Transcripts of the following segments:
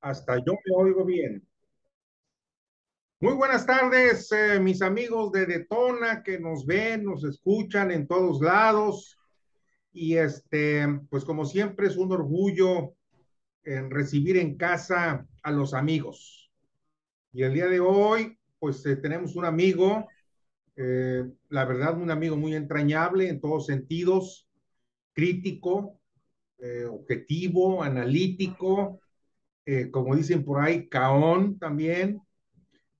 Hasta yo me oigo bien. Muy buenas tardes, eh, mis amigos de Detona que nos ven, nos escuchan en todos lados. Y este, pues como siempre es un orgullo en eh, recibir en casa a los amigos. Y el día de hoy, pues eh, tenemos un amigo, la verdad, un amigo muy entrañable en todos sentidos, crítico, objetivo, analítico, eh, como dicen por ahí, Caón también.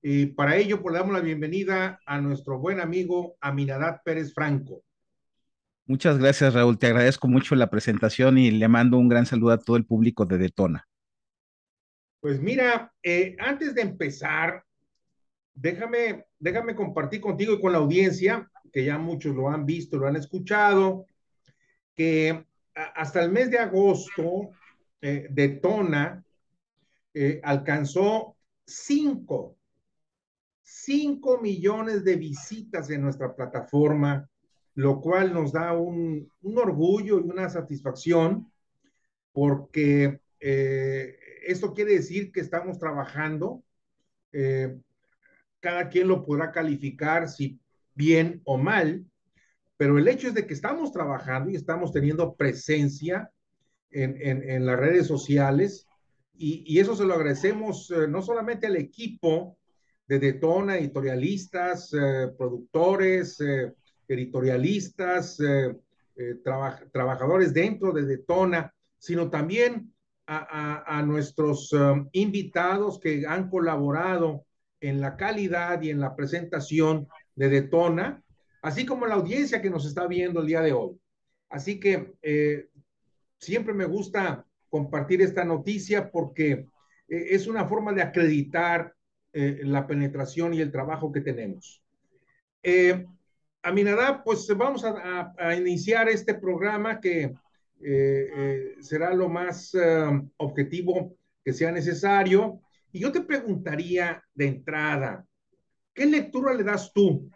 Y para ello, pues le damos la bienvenida a nuestro buen amigo Aminadat Pérez Franco. Muchas gracias, Raúl. Te agradezco mucho la presentación y le mando un gran saludo a todo el público de Detona. Pues mira, eh, antes de empezar, déjame, déjame compartir contigo y con la audiencia, que ya muchos lo han visto, lo han escuchado, que hasta el mes de agosto eh, Detona eh, alcanzó 5, 5 millones de visitas en nuestra plataforma, lo cual nos da un, un orgullo y una satisfacción porque eh, esto quiere decir que estamos trabajando. Eh, cada quien lo podrá calificar si bien o mal, pero el hecho es de que estamos trabajando y estamos teniendo presencia en, en las redes sociales y, eso se lo agradecemos eh, no solamente al equipo de Detona, editorialistas, eh, productores, eh, editorialistas, trabajadores dentro de Detona, sino también a, nuestros invitados que han colaborado en la calidad y en la presentación de Detona, así como la audiencia que nos está viendo el día de hoy. Así que siempre me gusta compartir esta noticia porque eh, es una forma de acreditar eh, la penetración y el trabajo que tenemos. Eh, nada, pues vamos a, a, iniciar este programa que eh, será lo más um, objetivo que sea necesario. Y yo te preguntaría de entrada, ¿qué lectura le das tú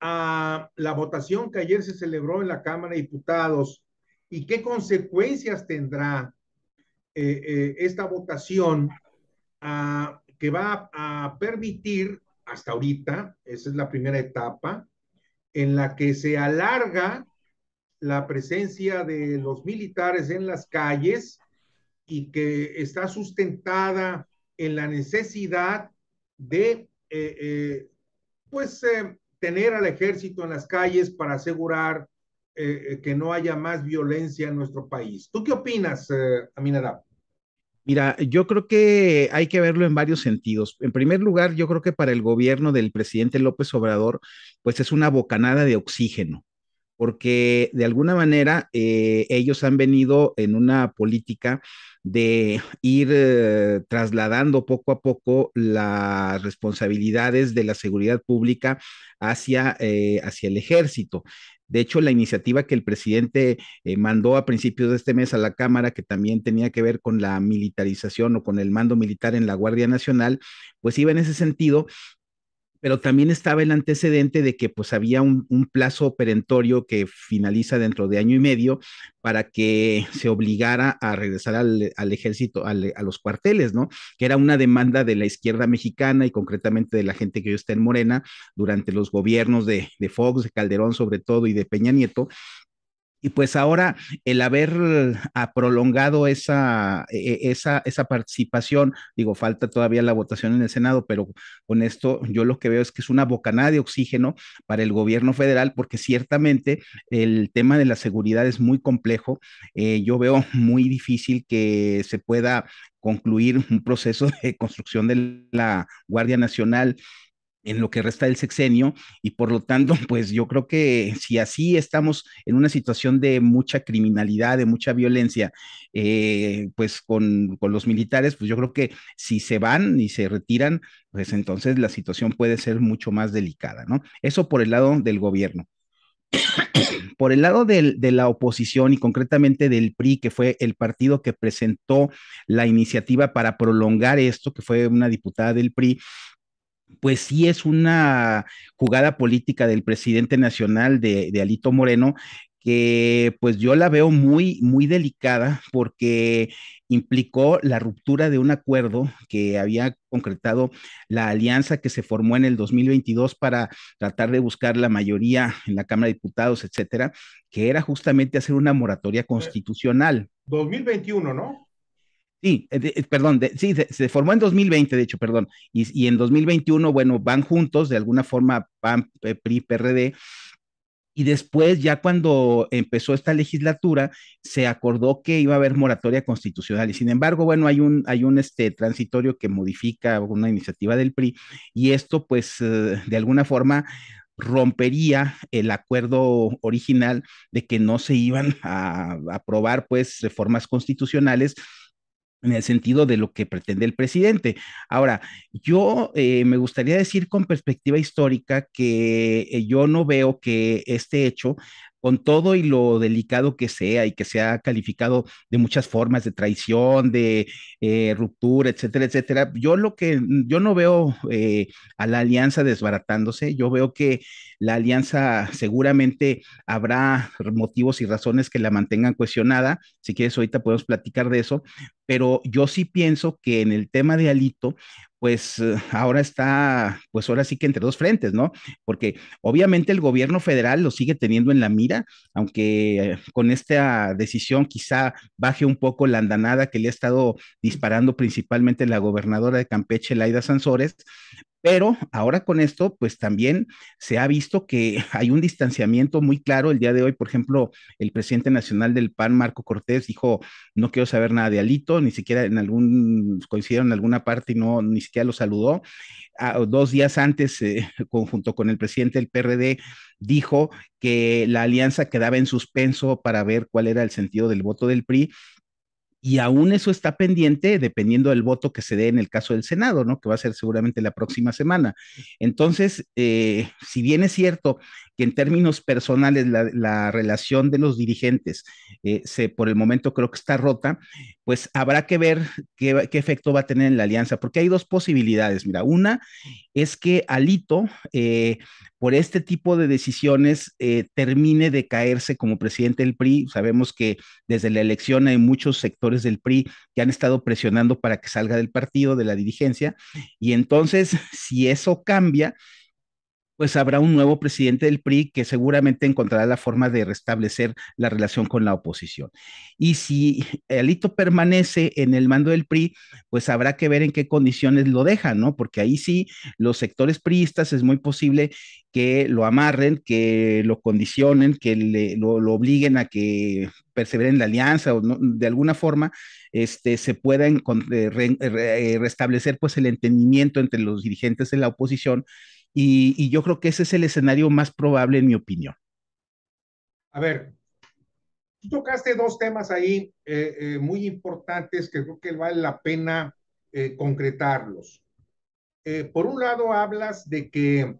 a la votación que ayer se celebró en la Cámara de Diputados y qué consecuencias tendrá eh, eh, esta votación ah, que va a permitir hasta ahorita, esa es la primera etapa, en la que se alarga la presencia de los militares en las calles y que está sustentada en la necesidad de, eh, pues, tener al ejército en las calles para asegurar eh, que no haya más violencia en nuestro país. ¿Tú qué opinas, eh, Mira, yo creo que hay que verlo en varios sentidos. En primer lugar, yo creo que para el gobierno del presidente López Obrador, pues es una bocanada de oxígeno, porque de alguna manera eh, ellos han venido en una política de ir eh, trasladando poco a poco las responsabilidades de la seguridad pública hacia, eh, hacia el ejército. De hecho, la iniciativa que el presidente eh, mandó a principios de este mes a la Cámara, que también tenía que ver con la militarización o con el mando militar en la Guardia Nacional, pues iba en ese sentido pero también estaba el antecedente de que pues había un, plazo perentorio que finaliza dentro de año y medio para que se obligara a regresar al, ejército, a los cuarteles, ¿no? Que era una demanda de la izquierda mexicana y concretamente de la gente que hoy está en Morena durante los gobiernos de Fox, de Calderón sobre todo y de Peña Nieto, y pues ahora el haber eh, ah, prolongado eh, eh, esa, esa, participación, digo, falta todavía la votación en el Senado, pero con esto yo lo que veo es que es una bocanada de oxígeno para el gobierno federal, porque ciertamente el tema de la seguridad es muy complejo. yo veo muy difícil que se pueda concluir un proceso de construcción de la Guardia Nacional en lo que resta del sexenio y por lo tanto, pues yo creo que si así estamos en una situación de mucha criminalidad, de mucha violencia, eh, pues con, los militares, pues yo creo que si se van y se retiran, pues entonces la situación puede ser mucho más delicada, ¿no? Eso por el lado del gobierno. Por el lado de la oposición y concretamente del PRI, que fue el partido que presentó la iniciativa para prolongar esto, que fue una diputada del PRI, pues sí es una jugada política del presidente nacional de, Alito Moreno que pues yo la veo muy, muy delicada porque implicó la ruptura de un acuerdo que había concretado la alianza que se formó en el 2022 para tratar de buscar la mayoría en la Cámara de Diputados, etcétera, que era justamente hacer una moratoria eh, constitucional. 2021, ¿no? Sí, eh, eh, perdón, sí, se formó en 2020, de hecho, perdón, y, y, en 2021, bueno, van juntos, de alguna forma, PAN, eh, PRI, PRD, y después, ya cuando empezó esta legislatura, se acordó que iba a haber moratoria constitucional, y sin embargo, bueno, hay un, hay un este, transitorio que modifica una iniciativa del PRI, y esto, pues, de alguna forma rompería el acuerdo original de que no se iban a aprobar pues reformas constitucionales en el sentido de lo que pretende el presidente. Ahora, yo eh, me gustaría decir con perspectiva histórica que eh, yo no veo que este hecho con todo y lo delicado que sea y que se ha calificado de muchas formas de traición, de eh, ruptura, etcétera, etcétera, yo lo que mm, yo no veo eh, a la alianza desbaratándose, yo veo que la alianza seguramente habrá motivos y razones que la mantengan cuestionada, si quieres ahorita podemos platicar de eso, pero yo sí pienso que en el tema de Alito pues eh, ahora está, pues ahora sí que entre dos frentes, ¿no? Porque obviamente el gobierno federal lo sigue teniendo en la mira, aunque eh, con esta decisión quizá baje un poco la andanada que le ha estado disparando principalmente la gobernadora de Campeche, Laida Sansores, pero ahora con esto, pues también se ha visto que hay un distanciamiento muy claro. El día de hoy, por ejemplo, el presidente nacional del PAN, Marco Cortés, dijo, no quiero saber nada de Alito, ni siquiera en algún, coincidieron en alguna parte y no, ni siquiera lo saludó. Ah, dos días antes, eh, junto con el presidente del PRD, dijo que la alianza quedaba en suspenso para ver cuál era el sentido del voto del PRI y aún eso está pendiente dependiendo del voto que se dé en el caso del Senado, ¿no? Que va a ser seguramente la próxima semana. Entonces, eh, si bien es cierto que en términos personales la, relación de los dirigentes eh, se, por el momento creo que está rota, pues habrá que ver qué, efecto va a tener en la alianza, porque hay dos posibilidades. Mira, una es que Alito, eh, por este tipo de decisiones, eh, termine de caerse como presidente del PRI. Sabemos que desde la elección hay muchos sectores del PRI que han estado presionando para que salga del partido, de la dirigencia, y entonces, si eso cambia, pues habrá un nuevo presidente del PRI que seguramente encontrará la forma de restablecer la relación con la oposición. Y si Alito permanece en el mando del PRI, pues habrá que ver en qué condiciones lo dejan, ¿no? Porque ahí sí, los sectores priistas es muy posible que lo amarren, que lo condicionen, que lo, obliguen a que perseveren la alianza o de alguna forma este, se pueda eh, eh, restablecer pues el entendimiento entre los dirigentes de la oposición y, yo creo que ese es el escenario más probable, en mi opinión. A ver, tú tocaste dos temas ahí eh, eh, muy importantes que creo que vale la pena eh, concretarlos. por un lado, hablas de que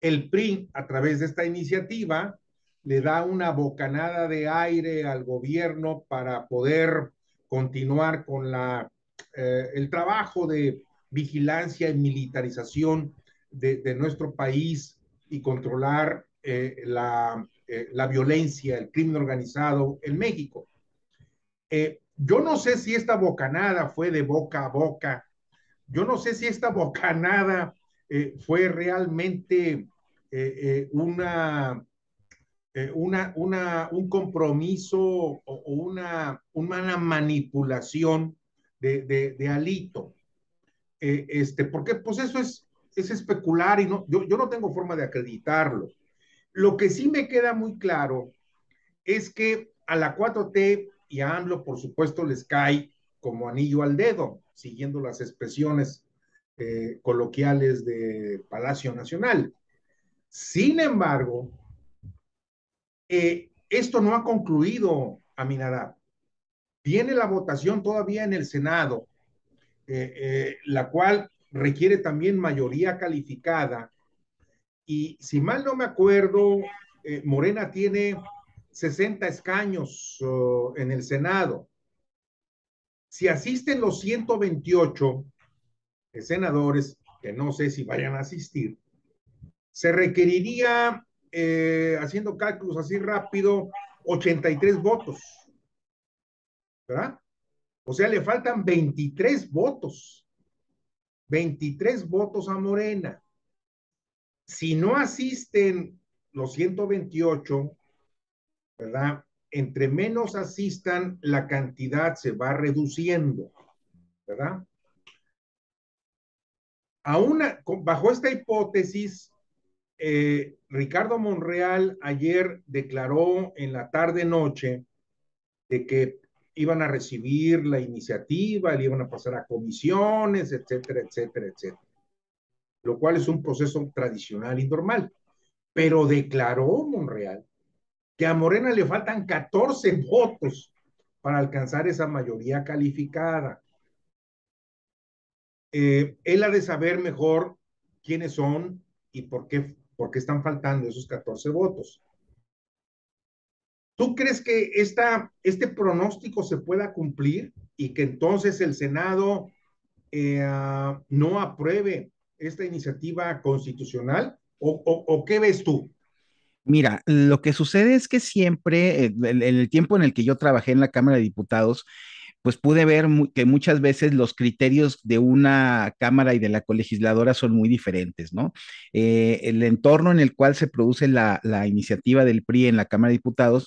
el PRI, a través de esta iniciativa, le da una bocanada de aire al gobierno para poder continuar con la, el trabajo de vigilancia y militarización de, nuestro país y controlar eh, eh, la, violencia, el crimen organizado en México. Eh, yo no sé si esta bocanada fue de boca a boca, yo no sé si esta bocanada fue realmente una, un compromiso o, una, una manipulación de Alito. Eh, este, porque pues eso es, es especular y no, yo, no tengo forma de acreditarlo. Lo que sí me queda muy claro es que a la 4T y a AMLO, por supuesto, les cae como anillo al dedo, siguiendo las expresiones eh, coloquiales de Palacio Nacional. Sin embargo, eh, esto no ha concluido, Aminadab. Tiene la votación todavía en el Senado eh, eh, la cual requiere también mayoría calificada. Y si mal no me acuerdo, eh, Morena tiene 60 escaños oh, en el Senado. Si asisten los 128 senadores, que no sé si vayan a asistir, se requeriría, haciendo cálculos así rápido, 83 votos. ¿Verdad? O sea, le faltan 23 votos. 23 votos a Morena. Si no asisten los 128, ¿verdad? Entre menos asistan, la cantidad se va reduciendo, ¿verdad? bajo esta hipótesis, eh, Ricardo Monreal ayer declaró en la tarde-noche de que iban a recibir la iniciativa, le iban a pasar a comisiones, etcétera, etcétera, etcétera. Lo cual es un proceso tradicional y normal. Pero declaró Monreal que a Morena le faltan 14 votos para alcanzar esa mayoría calificada. Eh, él ha de saber mejor quiénes son y por qué, por qué están faltando esos 14 votos. ¿Tú crees que esta, este pronóstico se pueda cumplir y que entonces el Senado eh, no apruebe esta iniciativa constitucional? ¿O, o, qué ves tú? Mira, lo que sucede es que siempre, eh, en el tiempo en el que yo trabajé en la Cámara de Diputados, pues pude ver que muchas veces los criterios de una Cámara y de la colegisladora son muy diferentes, ¿no? Eh, el entorno en el cual se produce la, iniciativa del PRI en la Cámara de Diputados,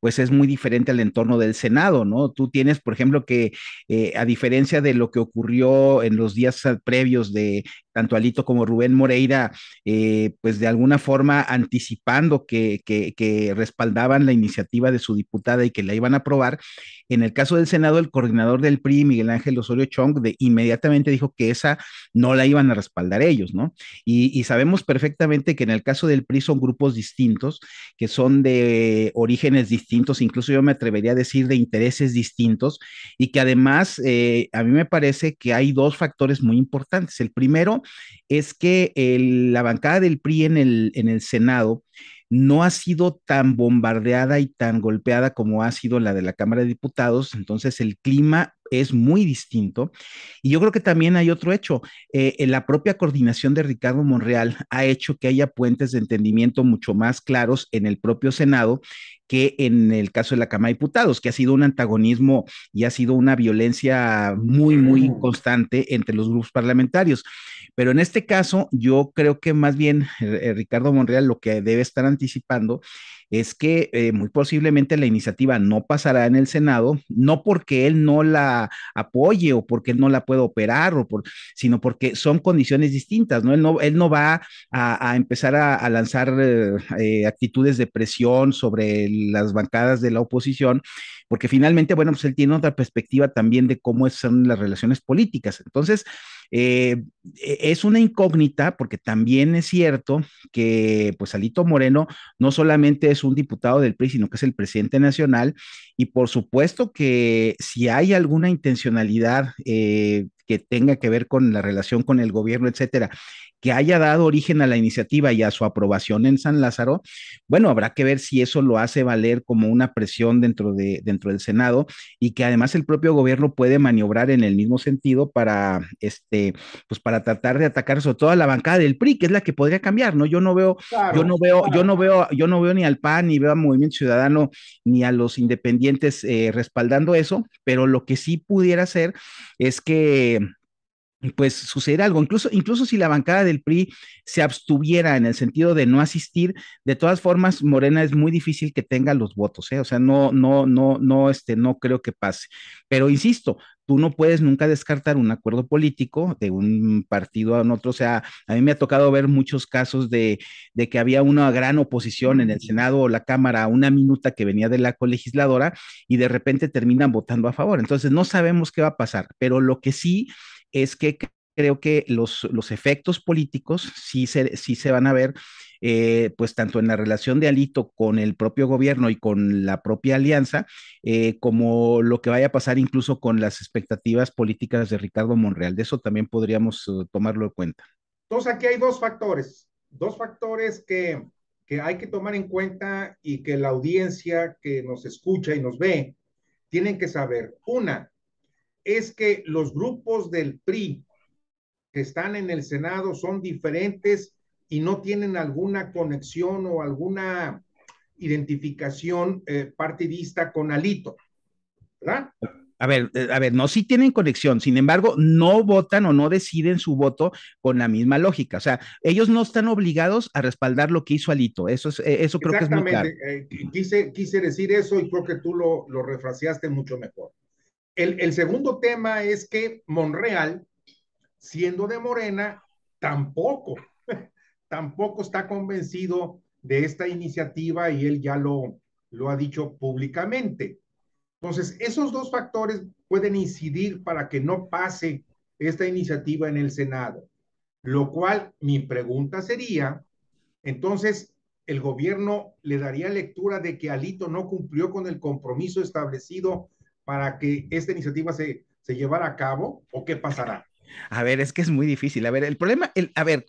pues es muy diferente al entorno del Senado, ¿no? Tú tienes, por ejemplo, que eh, a diferencia de lo que ocurrió en los días ah, previos de tanto Alito como Rubén Moreira, eh, pues de alguna forma anticipando que, respaldaban la iniciativa de su diputada y que la iban a aprobar. En el caso del Senado, el coordinador del PRI, Miguel Ángel Osorio Chong, de, inmediatamente dijo que esa no la iban a respaldar ellos, ¿no? Y, sabemos perfectamente que en el caso del PRI son grupos distintos, que son de orígenes distintos, incluso yo me atrevería a decir de intereses distintos, y que además eh, a mí me parece que hay dos factores muy importantes. El primero, es que la bancada del PRI en el, en el Senado no ha sido tan bombardeada y tan golpeada como ha sido la de la Cámara de Diputados, entonces el clima es muy distinto. Y yo creo que también hay otro hecho. Eh, eh, la propia coordinación de Ricardo Monreal ha hecho que haya puentes de entendimiento mucho más claros en el propio Senado que en el caso de la Cámara de Diputados, que ha sido un antagonismo y ha sido una violencia muy, muy mm. constante entre los grupos parlamentarios. Pero en este caso, yo creo que más bien eh, Ricardo Monreal lo que debe estar anticipando es que eh, muy posiblemente la iniciativa no pasará en el Senado, no porque él no la apoye o porque él no la pueda operar, sino porque son condiciones distintas, ¿no? Él no, él no va a, empezar a, lanzar eh, actitudes de presión sobre las bancadas de la oposición, porque finalmente, bueno, pues él tiene otra perspectiva también de cómo son las relaciones políticas. Entonces, eh, e, es una incógnita porque también es cierto que pues Alito Moreno no solamente es un diputado del PRI, sino que es el presidente nacional y por supuesto que si hay alguna intencionalidad eh, que tenga que ver con la relación con el gobierno, etcétera, que haya dado origen a la iniciativa y a su aprobación en San Lázaro, bueno, habrá que ver si eso lo hace valer como una presión dentro, de, dentro del Senado y que además el propio gobierno puede maniobrar en el mismo sentido para, este, pues para tratar de atacar sobre toda la bancada del PRI, que es la que podría cambiar, ¿no? Yo no veo, yo no veo, yo no veo, yo no veo ni al PAN, ni veo a Movimiento Ciudadano, ni a los independientes eh, respaldando eso, pero lo que sí pudiera ser es que pues suceder algo. Incluso, incluso si la bancada del PRI se abstuviera en el sentido de no asistir, de todas formas, Morena es muy difícil que tenga los votos, ¿eh? O sea, no, no, no, no, este, no creo que pase. Pero insisto, tú no puedes nunca descartar un acuerdo político de un partido a otro. O sea, a mí me ha tocado ver muchos casos de, que había una gran oposición en el mm. Senado o la Cámara, una minuta que venía de la colegisladora y de repente terminan votando a favor. Entonces, no sabemos qué va a pasar, pero lo que sí es que creo que los, los efectos políticos sí se, se van a ver, eh, pues tanto en la relación de Alito con el propio gobierno y con la propia alianza, eh, como lo que vaya a pasar incluso con las expectativas políticas de Ricardo Monreal. De eso también podríamos eh, tomarlo en cuenta. Entonces aquí hay dos factores, dos factores que, que hay que tomar en cuenta y que la audiencia que nos escucha y nos ve tienen que saber. Una, es que los grupos del PRI que están en el Senado son diferentes y no tienen alguna conexión o alguna identificación eh, partidista con Alito, ¿verdad? A ver, eh, a ver, no, sí tienen conexión, sin embargo, no votan o no deciden su voto con la misma lógica. O sea, ellos no están obligados a respaldar lo que hizo Alito. Eso, es, eh, eso creo que es muy claro. quise, quise decir eso y creo que tú lo, lo refraseaste mucho mejor. El, segundo tema es que Monreal, siendo de Morena, tampoco, tampoco está convencido de esta iniciativa y él ya lo, lo ha dicho públicamente. Entonces, esos dos factores pueden incidir para que no pase esta iniciativa en el Senado, lo cual mi pregunta sería, entonces, ¿el gobierno le daría lectura de que Alito no cumplió con el compromiso establecido para que esta iniciativa se, se llevara a cabo o qué pasará? A ver, es que es muy difícil. A ver, el problema, el, a ver,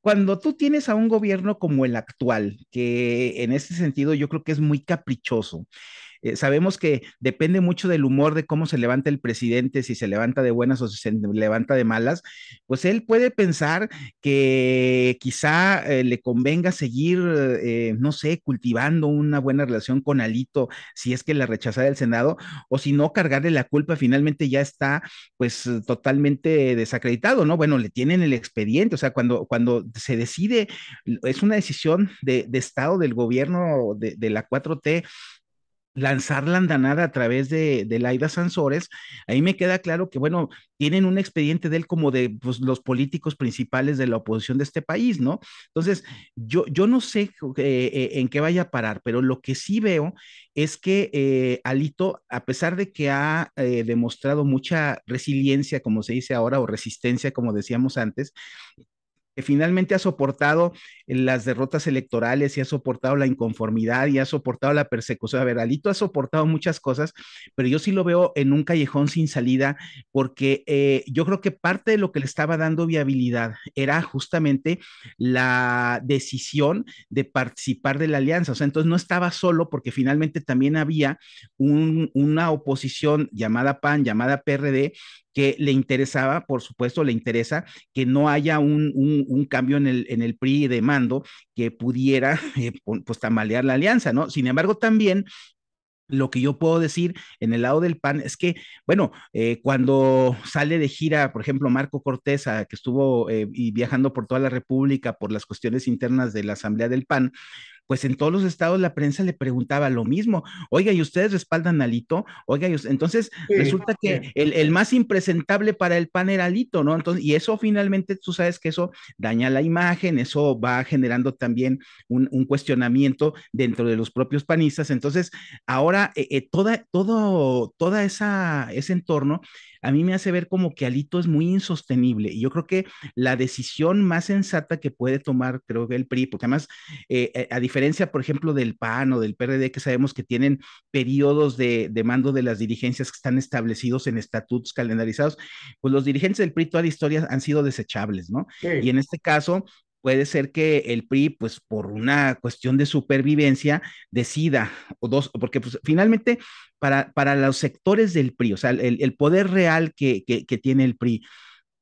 cuando tú tienes a un gobierno como el actual, que en ese sentido yo creo que es muy caprichoso, eh, sabemos que depende mucho del humor de cómo se levanta el presidente, si se levanta de buenas o si se levanta de malas, pues él puede pensar que quizá eh, le convenga seguir, eh, no sé, cultivando una buena relación con Alito, si es que la rechaza del Senado, o si no, cargarle la culpa, finalmente ya está pues totalmente desacreditado, ¿no? Bueno, le tienen el expediente, o sea, cuando, cuando se decide, es una decisión de, Estado del gobierno de, de la 4T lanzar la andanada a través de, Laida Sansores, ahí me queda claro que, bueno, tienen un expediente de él como de pues, los políticos principales de la oposición de este país, ¿no? Entonces, yo, yo no sé eh, eh, en qué vaya a parar, pero lo que sí veo es que eh, Alito, a pesar de que ha demostrado mucha resiliencia, como se dice ahora, o resistencia, como decíamos antes, que finalmente ha soportado eh, las derrotas electorales y ha soportado la inconformidad y ha soportado la persecución. A ver, Alito ha soportado muchas cosas, pero yo sí lo veo en un callejón sin salida porque eh, yo creo que parte de lo que le estaba dando viabilidad era justamente la decisión de participar de la alianza. O sea, entonces no estaba solo porque finalmente también había una oposición llamada PAN, llamada PRD, que le interesaba, por supuesto, le interesa que no haya un, cambio en el, en el PRI de mando que pudiera eh, pues, tamalear la alianza, ¿no? Sin embargo, también lo que yo puedo decir en el lado del PAN es que, bueno, eh, cuando sale de gira, por ejemplo, Marco Cortés, que estuvo eh, viajando por toda la República por las cuestiones internas de la Asamblea del PAN, pues en todos los estados la prensa le preguntaba lo mismo, oiga, ¿y ustedes respaldan a Alito? Oiga, entonces resulta que el, más impresentable para el pan era Alito, ¿no? Entonces, y eso finalmente, tú sabes que eso daña la imagen, eso va generando también un, cuestionamiento dentro de los propios panistas. Entonces, ahora eh, eh, toda, todo, toda esa, ese entorno a mí me hace ver como que Alito es muy insostenible. Y yo creo que la decisión más sensata que puede tomar, creo que el PRI, porque además, eh, eh, a diferencia, por ejemplo, del PAN o del PRD, que sabemos que tienen periodos de, mando de las dirigencias que están establecidos en estatutos calendarizados, pues los dirigentes del PRI toda la historia han sido desechables, ¿no? Y en este caso, puede ser que el PRI, pues por una cuestión de supervivencia, decida, o dos, porque pues, finalmente para, para los sectores del PRI, o sea, el, poder real que, que, tiene el PRI,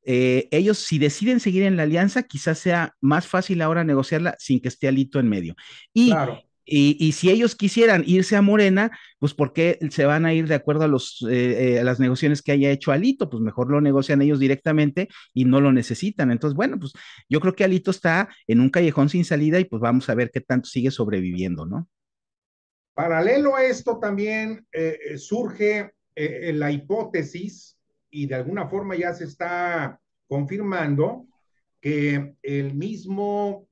eh, ellos si deciden seguir en la alianza, quizás sea más fácil ahora negociarla sin que esté Alito en medio. Y claro. Y, si ellos quisieran irse a Morena, pues ¿por qué se van a ir de acuerdo a, los, eh, eh, las negociaciones que haya hecho Alito? Pues mejor lo negocian ellos directamente y no lo necesitan. Entonces, bueno, pues yo creo que Alito está en un callejón sin salida y pues vamos a ver qué tanto sigue sobreviviendo, ¿no? Paralelo a esto también eh, surge la hipótesis y de alguna forma ya se está confirmando que el mismo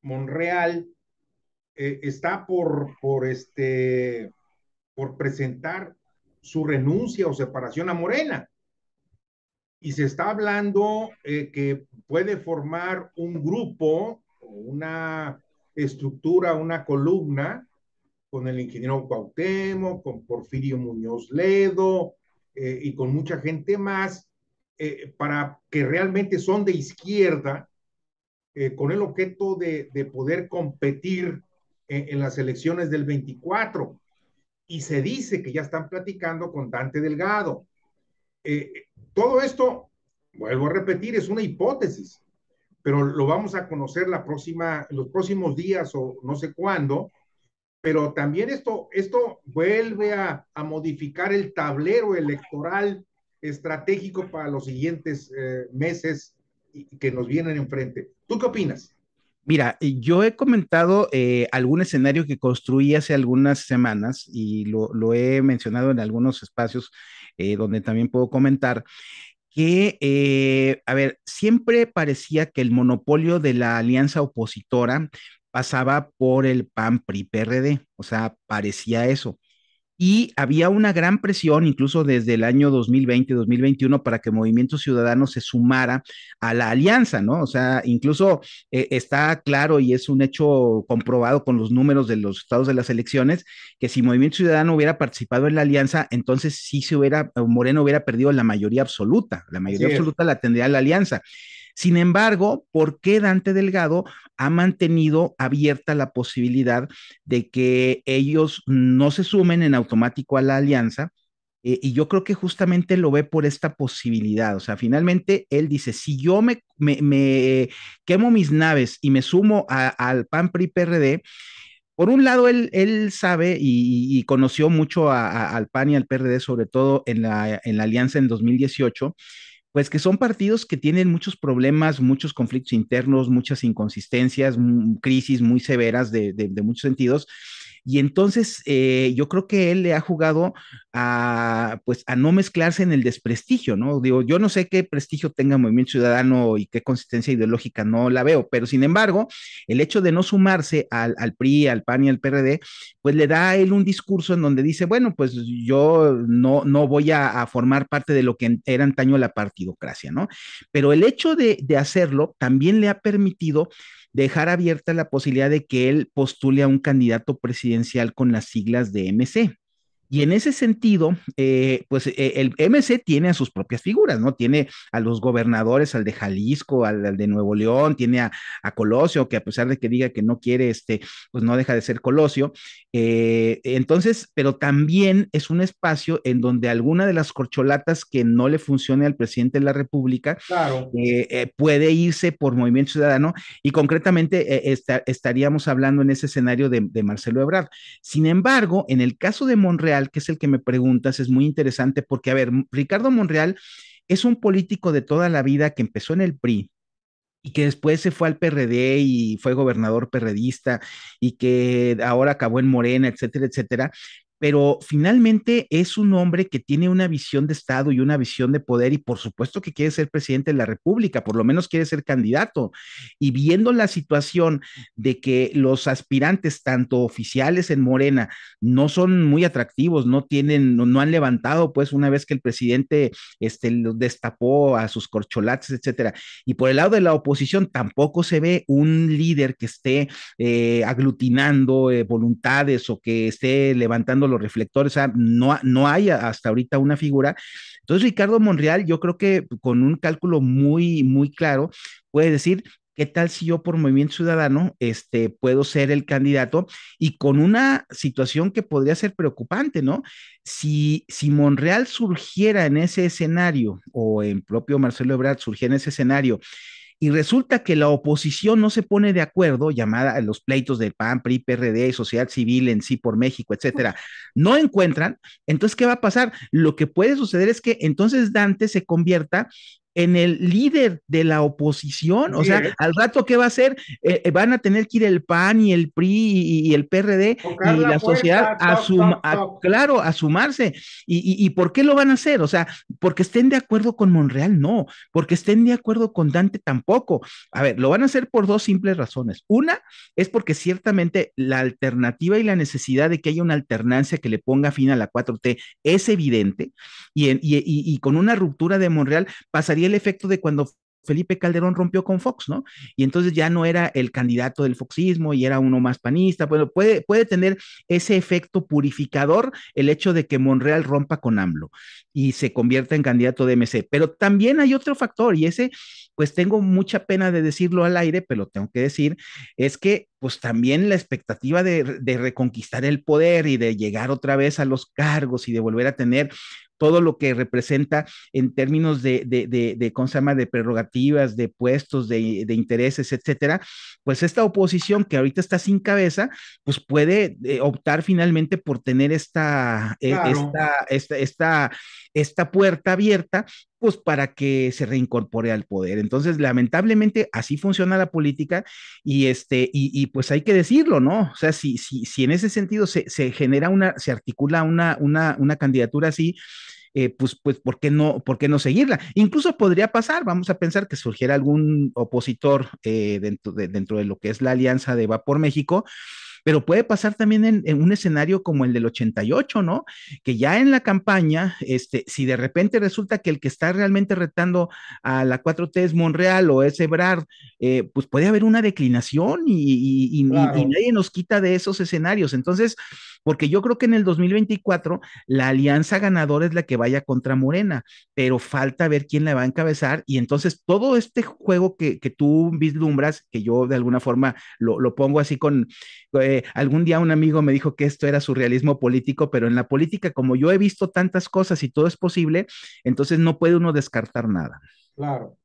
Monreal eh, está por, por, este, por presentar su renuncia o separación a Morena. Y se está hablando eh, que puede formar un grupo, una estructura, una columna con el ingeniero Cuauhtémoc, con Porfirio Muñoz Ledo eh, y con mucha gente más, para que realmente son de izquierda, con el objeto de, de poder competir en, las elecciones del 24 y se dice que ya están platicando con Dante Delgado. Eh, todo esto, vuelvo a repetir, es una hipótesis, pero lo vamos a conocer la próxima, los próximos días o no sé cuándo, pero también esto, esto vuelve a, modificar el tablero electoral estratégico para los siguientes eh, meses que nos vienen enfrente. ¿Tú qué opinas? Mira, eh, yo he comentado eh, algún escenario que construí hace algunas semanas y lo, he mencionado en algunos espacios eh, donde también puedo comentar que, a ver, siempre parecía que el monopolio de la alianza opositora pasaba por el PAN PRI PRD, o sea, parecía eso y había una gran presión, incluso desde el año 2020-2021, para que Movimiento Ciudadano se sumara a la alianza, ¿no? O sea, incluso eh, está claro y es un hecho comprobado con los números de los estados de las elecciones, que si Movimiento Ciudadano hubiera participado en la alianza, entonces sí se hubiera, eh, Moreno hubiera perdido la mayoría absoluta, la mayoría absoluta la tendría la alianza. Sin embargo, ¿por qué Dante Delgado ha mantenido abierta la posibilidad de que ellos no se sumen en automático a la alianza? Eh, y yo creo que justamente lo ve por esta posibilidad. O sea, finalmente él dice, si yo me, quemo mis naves y me sumo al PAN PRI PRD, por un lado, él, sabe y, conoció mucho al PAN y al PRD, sobre todo en la alianza en 2018, pues que son partidos que tienen muchos problemas, muchos conflictos internos, muchas inconsistencias, crisis muy severas de, muchos sentidos, y entonces eh, yo creo que él le ha jugado a, pues, a no mezclarse en el desprestigio, ¿no? Digo, yo no sé qué prestigio tenga Movimiento Ciudadano y qué consistencia ideológica no la veo, pero sin embargo, el hecho de no sumarse al, PRI, al PAN y al PRD, pues le da a él un discurso en donde dice, bueno, pues yo no, no voy a, formar parte de lo que era antaño la partidocracia, ¿no? Pero el hecho de, de hacerlo también le ha permitido dejar abierta la posibilidad de que él postule a un candidato presidencial con las siglas de MC. Y en ese sentido, eh, pues eh, el MC tiene a sus propias figuras, ¿no? Tiene a los gobernadores, al de Jalisco, al, de Nuevo León, tiene a, Colosio, que a pesar de que diga que no quiere, este, pues no deja de ser Colosio. Eh, entonces, pero también es un espacio en donde alguna de las corcholatas que no le funcione al presidente de la República puede irse por Movimiento Ciudadano y concretamente estaríamos hablando en ese escenario de, de Marcelo Ebrard. Sin embargo, en el caso de Monreal, que es el que me preguntas, es muy interesante porque, a ver, Ricardo Monreal es un político de toda la vida que empezó en el PRI, y que después se fue al PRD y fue gobernador perredista y que ahora acabó en Morena, etcétera, etcétera, pero finalmente es un hombre que tiene una visión de Estado y una visión de poder y por supuesto que quiere ser presidente de la República, por lo menos quiere ser candidato. Y viendo la situación de que los aspirantes, tanto oficiales en Morena, no son muy atractivos, no tienen, no, han levantado, pues una vez que el presidente este, destapó a sus corcholates, etcétera. Y por el lado de la oposición tampoco se ve un líder que esté eh, aglutinando eh, voluntades o que esté levantando los reflectores, no, no hay hasta ahorita una figura. Entonces, Ricardo Monreal, yo creo que con un cálculo muy, muy claro, puede decir, ¿qué tal si yo por Movimiento Ciudadano este, puedo ser el candidato? Y con una situación que podría ser preocupante, ¿no? Si, si Monreal surgiera en ese escenario, o en propio Marcelo Ebrard surgiera en ese escenario, y resulta que la oposición no se pone de acuerdo, llamada los pleitos del PAN, PRI, PRD, sociedad civil en sí por México, etcétera, no encuentran, entonces, ¿qué va a pasar? Lo que puede suceder es que entonces Dante se convierta en el líder de la oposición. O sea, al rato, ¿qué va a hacer? Eh, eh, van a tener que ir el PAN y el PRI y, el PRD y la, sociedad a, su, claro, a sumarse. Y, por qué lo van a hacer? O sea, porque estén de acuerdo con Monreal, no. Porque estén de acuerdo con Dante, tampoco. A ver, lo van a hacer por dos simples razones. Una es porque ciertamente la alternativa y la necesidad de que haya una alternancia que le ponga fin a la 4T es evidente. Y, y con una ruptura de Monreal pasaría el efecto de cuando Felipe Calderón rompió con Fox, ¿no? Y entonces ya no era el candidato del foxismo y era uno más panista. Bueno, puede, puede tener ese efecto purificador el hecho de que Monreal rompa con AMLO y se convierta en candidato de MC. Pero también hay otro factor y ese, pues tengo mucha pena de decirlo al aire, pero tengo que decir, es que pues también la expectativa de reconquistar el poder y de llegar otra vez a los cargos y de volver a tener todo lo que representa en términos de, de, de, de prerrogativas, de puestos, de, intereses, etcétera, pues esta oposición que ahorita está sin cabeza, pues puede eh, optar finalmente por tener eh, esta, esta, esta, esta, puerta abierta pues para que se reincorpore al poder. Entonces, lamentablemente, así funciona la política y este, y, pues hay que decirlo, ¿no? O sea, si, si, si en ese sentido se, se genera una, se articula una, una, una candidatura así, eh, pues, pues, ¿por qué, no, ¿por qué no seguirla? Incluso podría pasar, vamos a pensar que surgiera algún opositor eh, dentro, de, dentro de lo que es la alianza de Va por México, pero puede pasar también en, un escenario como el del 88, ¿no? Que ya en la campaña, este, si de repente resulta que el que está realmente retando a la 4T es Monreal o es Ebrard, eh, pues puede haber una declinación y, nadie nos quita de esos escenarios. Entonces, porque yo creo que en el 2024 la alianza ganadora es la que vaya contra Morena, pero falta ver quién la va a encabezar y entonces todo este juego que, tú vislumbras, que yo de alguna forma lo, pongo así con... Eh, eh, algún día un amigo me dijo que esto era surrealismo político, pero en la política, como yo he visto tantas cosas y todo es posible, entonces no puede uno descartar nada. Claro.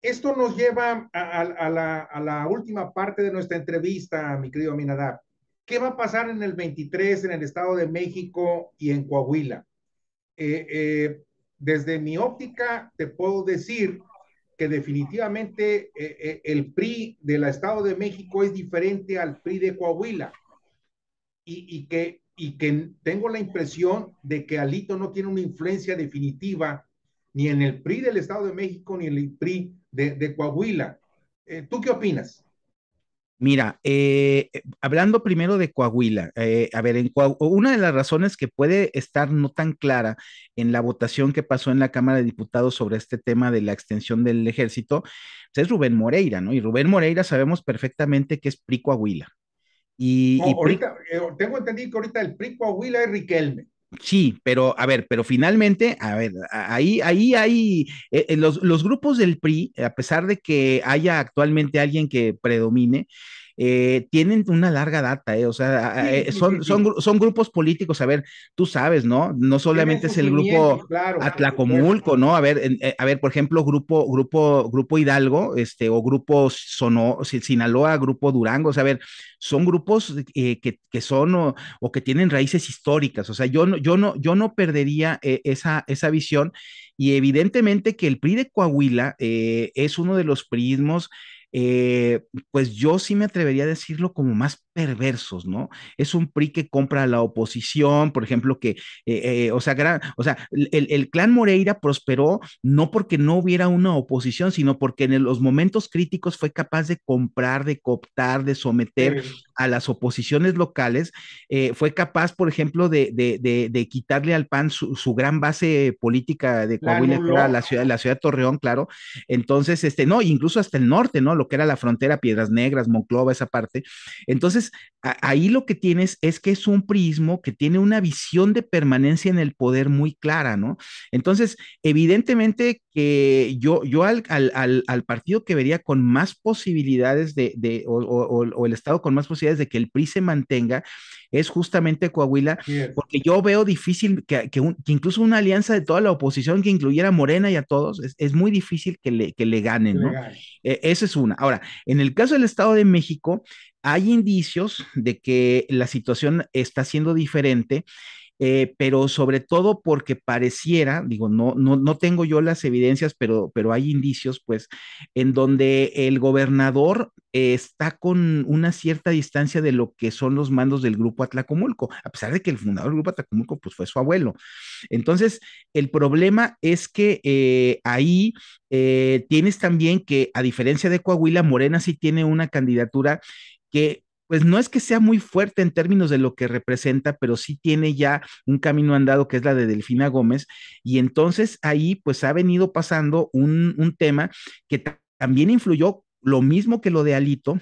Esto nos lleva a, la, última parte de nuestra entrevista, mi querido Minadab. ¿Qué va a pasar en el 23 en el Estado de México y en Coahuila? Eh, eh, desde mi óptica, te puedo decir definitivamente eh, eh, el PRI del Estado de México es diferente al PRI de Coahuila y, que, y que tengo la impresión de que Alito no tiene una influencia definitiva ni en el PRI del Estado de México ni en el PRI de, Coahuila. Eh, ¿Tú qué opinas? Mira, eh, eh, hablando primero de Coahuila, eh, a ver, en una de las razones que puede estar no tan clara en la votación que pasó en la Cámara de Diputados sobre este tema de la extensión del ejército pues, es Rubén Moreira, ¿no? Y Rubén Moreira sabemos perfectamente que es PRI Coahuila. Y, ahorita, tengo entendido que ahorita el PRI Coahuila es Riquelme. Sí, pero a ver, pero finalmente, a ver, ahí, ahí, hay eh, eh, los, los, grupos del PRI, a pesar de que haya actualmente alguien que predomine, eh, tienen una larga data, eh, o sea, eh, son, son, son, grupos políticos, a ver, tú sabes, ¿no? No solamente es el grupo Atlacomulco, ¿no? A ver, a ver, por ejemplo, grupo, grupo, grupo Hidalgo, este, o grupo Sinaloa, grupo Durango, o sea, a ver, son grupos que, que, son o, o, que tienen raíces históricas, o sea, yo no, yo no, yo no perdería esa, esa visión y evidentemente que el PRI de Coahuila es uno de los prismos eh, pues yo sí me atrevería a decirlo como más perversos, ¿no? Es un PRI que compra a la oposición, por ejemplo, que, eh, eh, o sea, o sea el, clan Moreira prosperó no porque no hubiera una oposición, sino porque en los momentos críticos fue capaz de comprar, de cooptar, de someter a las oposiciones locales, eh, fue capaz, por ejemplo, de, quitarle al PAN su, gran base política de Coahuila, la, ciudad, la ciudad de Torreón, claro. Entonces, este, no, incluso hasta el norte, ¿no? Lo que era la frontera, Piedras Negras, Monclova, esa parte. Entonces, ahí lo que tienes es que es un prismo que tiene una visión de permanencia en el poder muy clara, ¿no? Entonces, evidentemente que yo, yo al, partido que vería con más posibilidades de, de o, el Estado con más posibilidades de que el PRI se mantenga, es justamente Coahuila, porque yo veo difícil que, incluso una alianza de toda la oposición que incluyera a Morena y a todos, es, muy difícil que le, que le ganen, ¿no? Eh, esa es una. Ahora, en el caso del Estado de México, hay indicios de que la situación está siendo diferente eh, pero sobre todo porque pareciera, digo, no, no, tengo yo las evidencias, pero, pero hay indicios, pues, en donde el gobernador eh, está con una cierta distancia de lo que son los mandos del grupo Atlacomulco, a pesar de que el fundador del grupo Atlacomulco, pues, fue su abuelo. Entonces, el problema es que eh, ahí tienes también que, a diferencia de Coahuila, Morena sí tiene una candidatura que pues no es que sea muy fuerte en términos de lo que representa, pero sí tiene ya un camino andado que es la de Delfina Gómez. Y entonces ahí pues ha venido pasando un, un tema que también influyó lo mismo que lo de Alito,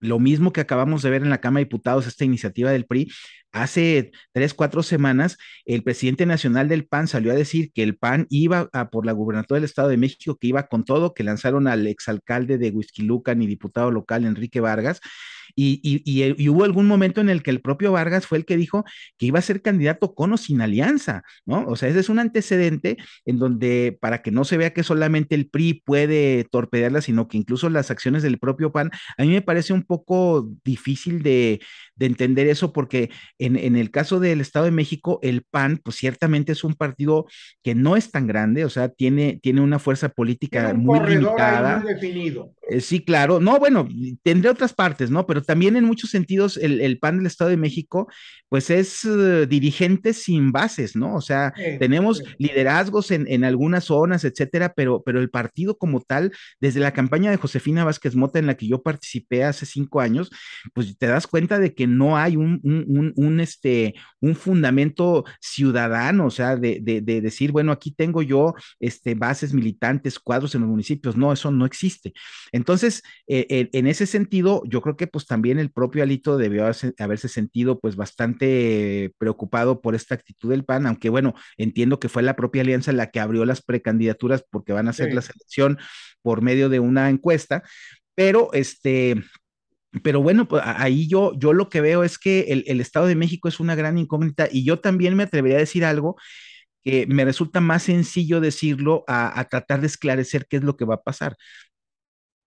lo mismo que acabamos de ver en la Cámara de Diputados, esta iniciativa del PRI, Hace tres, cuatro semanas, el presidente nacional del PAN salió a decir que el PAN iba a, por la gubernatura del Estado de México, que iba con todo, que lanzaron al exalcalde de Huizquilucan y diputado local Enrique Vargas. Y, hubo algún momento en el que el propio Vargas fue el que dijo que iba a ser candidato con o sin alianza, ¿no? O sea, ese es un antecedente en donde, para que no se vea que solamente el PRI puede torpedearla, sino que incluso las acciones del propio PAN, a mí me parece un poco difícil de, de entender eso porque en, el caso del Estado de México, el PAN, pues ciertamente es un partido que no es tan grande, o sea, tiene, tiene una fuerza política muy limitada. Eh, sí, claro. No, bueno, tendré otras partes, ¿no? Pero también en muchos sentidos el, PAN del Estado de México, pues es eh, dirigente sin bases, ¿no? O sea, tenemos liderazgos en, algunas zonas, etcétera, pero, pero el partido como tal, desde la campaña de Josefina Vázquez Mota en la que yo participé hace cinco años, pues te das cuenta de que no hay un, un, este, un fundamento ciudadano, o sea, de, decir, bueno, aquí tengo yo este, bases militantes, cuadros en los municipios. No, eso no existe. Entonces, entonces, eh, en, ese sentido, yo creo que pues también el propio Alito debió haberse, sentido pues bastante preocupado por esta actitud del PAN, aunque bueno, entiendo que fue la propia alianza la que abrió las precandidaturas porque van a hacer la selección por medio de una encuesta, pero este... Pero bueno, pues, ahí yo, yo lo que veo es que el, Estado de México es una gran incógnita y yo también me atrevería a decir algo que me resulta más sencillo decirlo a, a, tratar de esclarecer qué es lo que va a pasar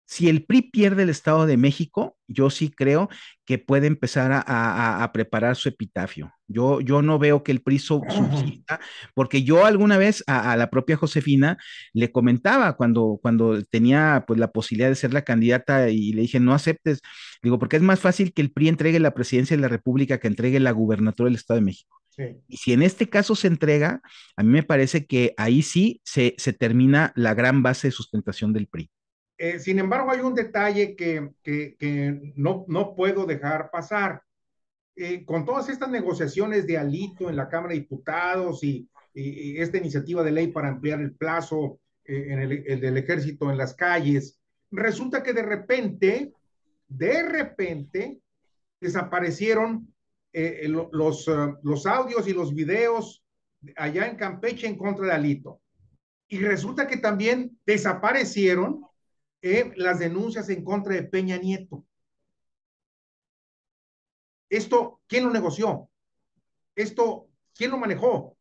si el PRI pierde el Estado de México, yo sí creo que puede empezar a, preparar su epitafio. Yo, yo no veo que el PRI subsista, porque yo alguna vez a, la propia Josefina le comentaba cuando, cuando tenía pues, la posibilidad de ser la candidata y le dije, no aceptes, digo, porque es más fácil que el PRI entregue la presidencia de la República que entregue la gubernatura del Estado de México. Y si en este caso se entrega, a mí me parece que ahí sí se termina la gran base de sustentación del PRI. Eh, sin embargo, hay un detalle que, no, puedo dejar pasar. Eh, con todas estas negociaciones de alito en la Cámara de Diputados y, esta iniciativa de ley para ampliar el plazo eh, en el, del ejército en las calles, resulta que de repente, de repente, desaparecieron los, los audios y los videos allá en Campeche en contra de Alito. Y resulta que también desaparecieron las denuncias en contra de Peña Nieto. Esto, ¿quién lo negoció? Esto, ¿quién lo manejó?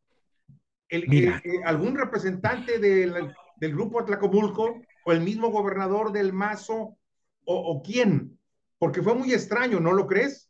Eh, ¿Algún representante del, grupo Atlacomulco o el mismo gobernador del Mazo o, o quién? Porque fue muy extraño, ¿no lo crees?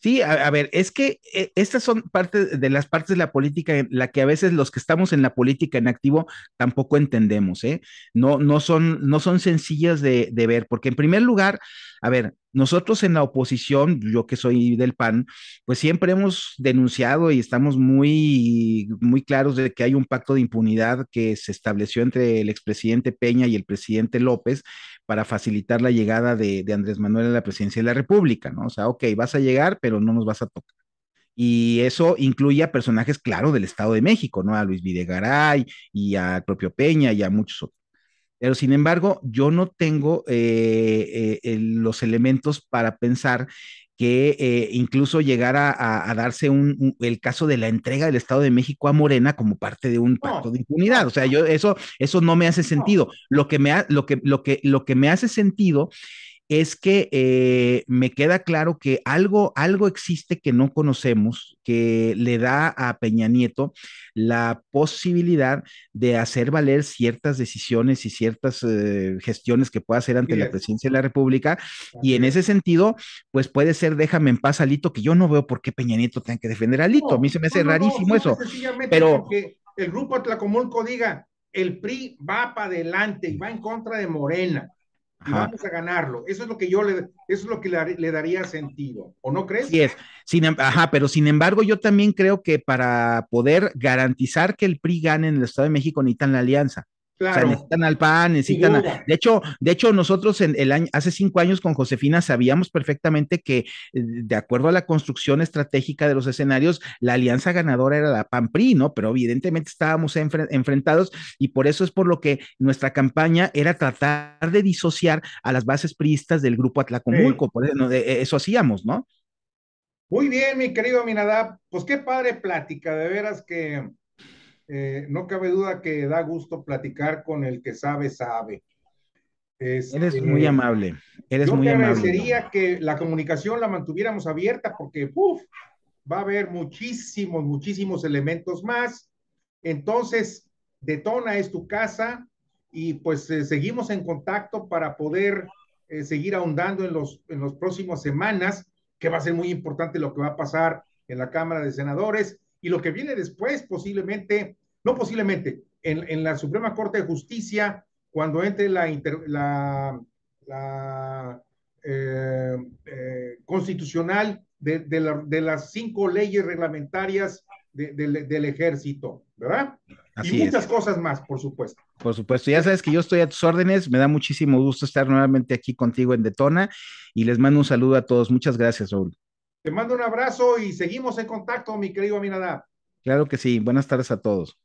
Sí, a, ver, es que eh, estas son partes de las partes de la política en la que a veces los que estamos en la política en activo tampoco entendemos, ¿eh? No, no, son, no son sencillas de, de ver, porque en primer lugar, a ver, nosotros en la oposición, yo que soy del PAN, pues siempre hemos denunciado y estamos muy, muy claros de que hay un pacto de impunidad que se estableció entre el expresidente Peña y el presidente López para facilitar la llegada de, Andrés Manuel a la presidencia de la República, ¿no? O sea, ok, vas a llegar, pero no nos vas a tocar y eso incluye a personajes, claro, del Estado de México, ¿no? A Luis Videgaray y al propio Peña y a muchos otros. Pero sin embargo, yo no tengo eh, eh, los elementos para pensar que eh, incluso llegara a, darse un, el caso de la entrega del Estado de México a Morena como parte de un pacto de impunidad. O sea, yo eso, eso no me hace sentido. Lo, que me lo, que, lo, que, lo que me hace sentido es que eh, me queda claro que algo, algo existe que no conocemos, que le da a Peña Nieto la posibilidad de hacer valer ciertas decisiones y ciertas eh, gestiones que pueda hacer ante la presidencia de la República. Y en ese sentido, pues puede ser, déjame en paz, Alito, que yo no veo por qué Peña Nieto tenga que defender a Alito. a mí se me hace rarísimo eso. Pero que el grupo Tlacomulco diga, el PRI va para adelante y va en contra de Morena vamos a ganarlo. Eso es lo que yo le, eso es lo que le, daría sentido, ¿o no crees? Sí es. Sin, em, ajá, pero sin embargo, yo también creo que para poder garantizar que el PRI gane en el Estado de México necesitan la alianza. Claro. al PAN, necesitan De hecho, de hecho, nosotros en el año, hace cinco años con Josefina sabíamos perfectamente que, eh, de acuerdo a la construcción estratégica de los escenarios, la alianza ganadora era la PAN-PRI, ¿no? Pero evidentemente estábamos enfrentados y por eso es por lo que nuestra campaña era tratar de disociar a las bases priistas del grupo Atlacomulco, por eso, e, e, eso hacíamos, ¿no? Muy bien, mi querido Minadá. pues qué padre plática, de veras que eh, no cabe duda que da gusto platicar con el que sabe, sabe. es eres este, muy amable, eres yo muy agradecería que la comunicación la mantuviéramos abierta porque uf, va a haber muchísimos, muchísimos elementos más. Entonces, Detona es tu casa y pues eh, seguimos en contacto para poder eh, seguir ahondando en los, en los próximos semanas, que va a ser muy importante lo que va a pasar en la Cámara de Senadores y lo que viene después, posiblemente no posiblemente, en, la Suprema Corte de Justicia, cuando entre la, la, eh, eh, constitucional de, las cinco leyes reglamentarias del ejército, ¿verdad? y muchas cosas más, por supuesto. Por supuesto, ya sabes que yo estoy a tus órdenes, me da muchísimo gusto estar nuevamente aquí contigo en Detona y les mando un saludo a todos. Muchas gracias, Raúl. Te mando un abrazo y seguimos en contacto, mi querido Aminadab. Claro que sí, buenas tardes a todos.